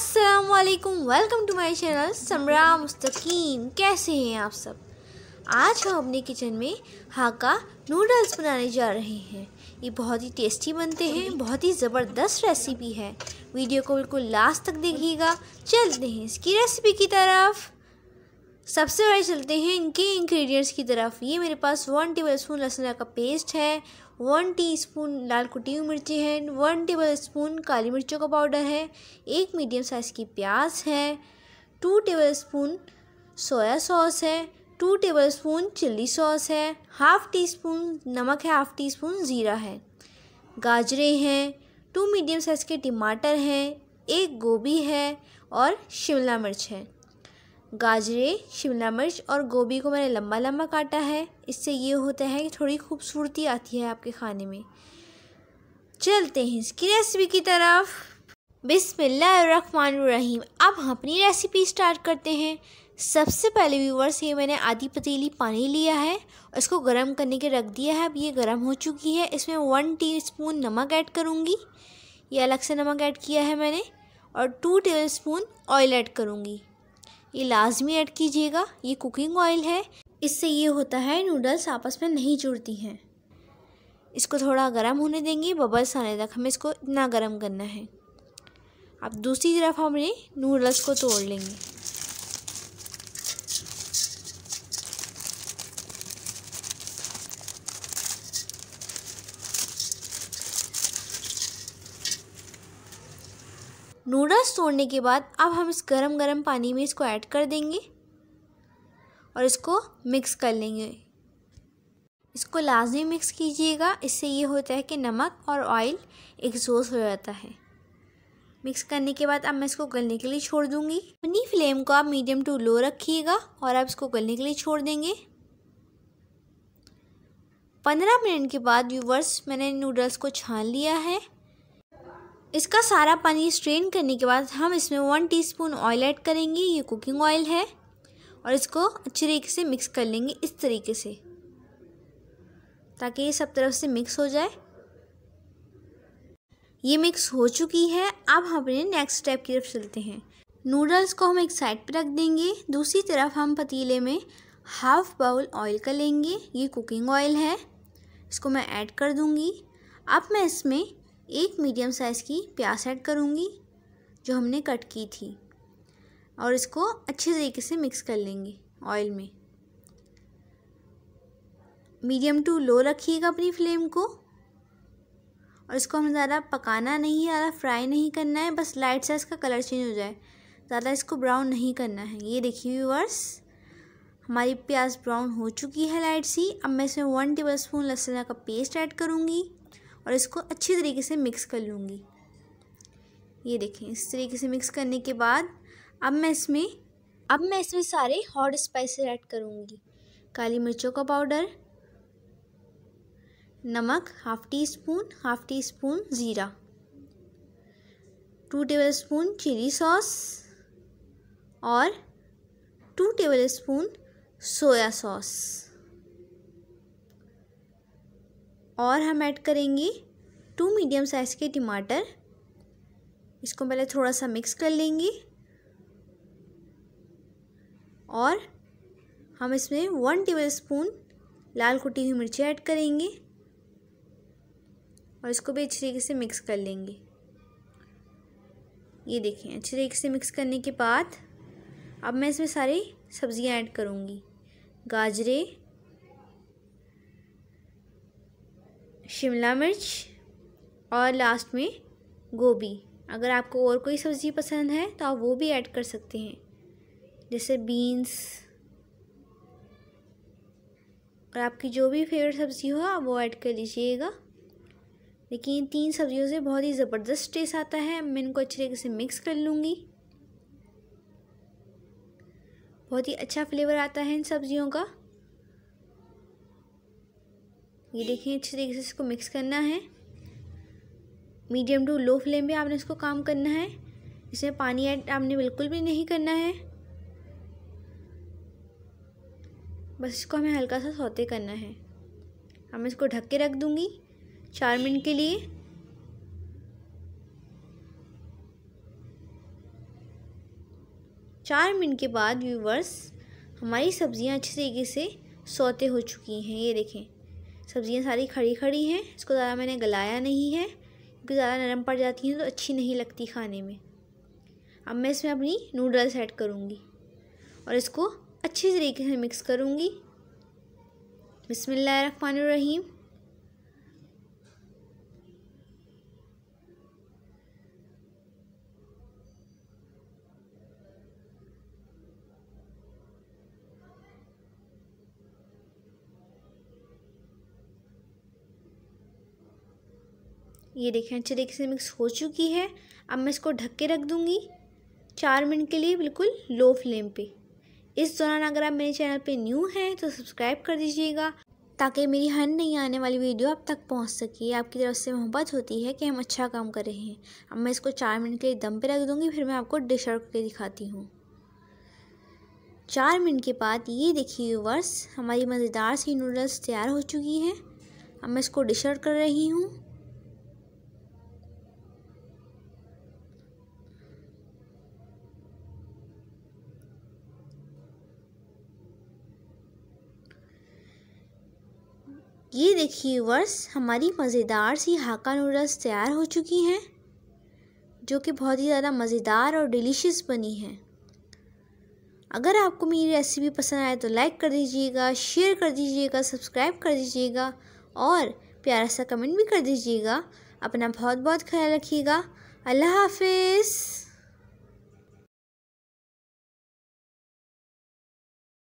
असलकम welcome to my channel Samra Mustaqeem कैसे हैं आप सब आज हम अपने किचन में हाका नूडल्स बनाने जा रहे हैं ये बहुत ही टेस्टी बनते हैं बहुत ही ज़बरदस्त रेसिपी है वीडियो को बिल्कुल लास्ट तक देखिएगा चलते हैं इसकी रेसिपी की तरफ सबसे पहले चलते हैं इनके इंग्रेडिएंट्स की तरफ ये मेरे पास वन टेबल स्पून लहसुन का पेस्ट है वन टीस्पून लाल कुटी हुई मिर्ची है वन टेबल स्पून काली मिर्चों का पाउडर है एक मीडियम साइज़ की प्याज है two tablespoon soya sauce है two tablespoon chilli sauce है हाफ़ टी स्पून नमक है हाफ़ टी स्पून ज़ीरा है गाजरें हैं टू मीडियम साइज़ के टमाटर हैं एक गोभी है और शिमला मिर्च है गाजरे शिमला मिर्च और गोभी को मैंने लम्बा लम्बा काटा है इससे ये होता है कि थोड़ी खूबसूरती आती है आपके खाने में चलते हैं इसकी रेसिपी की तरफ बिसमीम अब हम अपनी रेसिपी स्टार्ट करते हैं सबसे पहले व्यूवर से मैंने आधी पतीली पानी लिया है इसको गर्म करने के रख दिया है अब ये गर्म हो चुकी है इसमें वन टी नमक ऐड करूँगी ये अलग से नमक ऐड किया है मैंने और two tablespoon oil add करूँगी ये लाजमी ऐड कीजिएगा ये कुकिंग ऑयल है इससे ये होता है नूडल्स आपस में नहीं जुड़ती हैं इसको थोड़ा गर्म होने देंगे बबल्स आने तक हमें इसको इतना गर्म करना है अब दूसरी तरफ हमने नूडल्स को तोड़ लेंगे नूडल्स तोड़ने के बाद अब हम इस गरम गरम पानी में इसको ऐड कर देंगे और इसको मिक्स कर लेंगे इसको लाजमी मिक्स कीजिएगा इससे ये होता है कि नमक और ऑयल एग्जोस्ट हो जाता है मिक्स करने के बाद अब मैं इसको गलने के लिए छोड़ दूंगी अपनी फ्लेम को आप मीडियम टू लो रखिएगा और आप इसको गलने के लिए छोड़ देंगे पंद्रह मिनट के बाद व्यूवर्स मैंने नूडल्स को छान लिया है इसका सारा पानी स्ट्रेन करने के बाद हम इसमें वन टीस्पून ऑयल ऐड करेंगे ये कुकिंग ऑयल है और इसको अच्छे तरीके से मिक्स कर लेंगे इस तरीके से ताकि ये सब तरफ से मिक्स हो जाए ये मिक्स हो चुकी है अब हम अपने नेक्स्ट स्टेप की तरफ चलते हैं नूडल्स को हम एक साइड पर रख देंगे दूसरी तरफ हम पतीले में हाफ बाउल ऑयल का लेंगे ये कुकिंग ऑयल है इसको मैं ऐड कर दूंगी अब मैं इसमें एक मीडियम साइज़ की प्याज ऐड करूँगी जो हमने कट की थी और इसको अच्छे तरीके से मिक्स कर लेंगे ऑयल में मीडियम टू लो रखिएगा अपनी फ्लेम को और इसको हमें ज़्यादा पकाना नहीं है ज़्यादा फ्राई नहीं करना है बस लाइट सा इसका कलर चेंज हो जाए ज़्यादा इसको ब्राउन नहीं करना है ये देखिए व्यूवर्स हमारी प्याज ब्राउन हो चुकी है लाइट सी अब मैं इसमें वन टेबल स्पून लहसुन का पेस्ट ऐड करूँगी और इसको अच्छी तरीके से मिक्स कर लूँगी ये देखें इस तरीके से मिक्स करने के बाद अब मैं इसमें अब मैं इसमें सारे हॉट स्पाइसेस ऐड करूँगी काली मिर्चों का पाउडर नमक half teaspoon half teaspoon ज़ीरा two tablespoon chilli sauce और two tablespoon soya sauce और हम ऐड करेंगे टू मीडियम साइज़ के टमाटर इसको पहले थोड़ा सा मिक्स कर लेंगे और हम इसमें वन टेबल स्पून लाल कुटी हुई मिर्ची ऐड करेंगे और इसको भी अच्छी तरीके से मिक्स कर लेंगे ये देखें अच्छी तरीके से मिक्स करने के बाद अब मैं इसमें सारी सब्ज़ियाँ ऐड करूँगी गाजरे शिमला मिर्च और लास्ट में गोभी अगर आपको और कोई सब्ज़ी पसंद है तो आप वो भी ऐड कर सकते हैं जैसे बीन्स और आपकी जो भी फेवरेट सब्ज़ी हो आप वो ऐड कर लीजिएगा लेकिन इन तीन सब्ज़ियों से बहुत ही ज़बरदस्त टेस्ट आता है मैं इनको अच्छे तरीके से मिक्स कर लूँगी बहुत ही अच्छा फ्लेवर आता है इन सब्ज़ियों का ये देखें अच्छे तरीके से इसको मिक्स करना है मीडियम टू लो फ्लेम पे आपने इसको काम करना है इसमें पानी ऐड आपने बिल्कुल भी नहीं करना है बस इसको हमें हल्का सा सौते करना है अब मैं इसको ढक के रख दूँगी चार मिनट के लिए चार मिनट के बाद व्यूवर्स हमारी सब्ज़ियाँ अच्छे तरीके से सौते हो चुकी हैं ये देखें सब्ज़ियाँ सारी खड़ी खड़ी हैं इसको ज़्यादा मैंने गलाया नहीं है क्योंकि ज़्यादा नरम पड़ जाती हैं तो अच्छी नहीं लगती खाने में अब मैं इसमें अपनी नूडल्स ऐड करूँगी और इसको अच्छे तरीके से मिक्स करूँगी बसमिल्लर रहीम ये देखें अच्छे तरीके से मिक्स हो चुकी है अब मैं इसको ढक के रख दूँगी चार मिनट के लिए बिल्कुल लो फ्लेम पे इस दौरान अगर आप मेरे चैनल पे न्यू हैं तो सब्सक्राइब कर दीजिएगा ताकि मेरी हर नई आने वाली वीडियो आप तक पहुंच सके आपकी तरफ से मोहब्बत होती है कि हम अच्छा काम कर रहे हैं अब मैं इसको चार मिनट के लिए दम पे रख दूँगी फिर मैं आपको डिश आउट करके दिखाती हूँ चार मिनट के बाद ये देखिए यूवर्स हमारी मज़ेदार सी नूडल्स तैयार हो चुकी हैं अब मैं इसको डिश आउट कर रही हूँ ये देखिए वर्ष हमारी मज़ेदार सी हाका नूडल्स तैयार हो चुकी हैं जो कि बहुत ही ज़्यादा मज़ेदार और डिलीशियस बनी है अगर आपको मेरी रेसिपी पसंद आए तो लाइक कर दीजिएगा शेयर कर दीजिएगा सब्सक्राइब कर दीजिएगा और प्यारा सा कमेंट भी कर दीजिएगा अपना बहुत बहुत ख्याल रखिएगा अल्लाह हाफिज़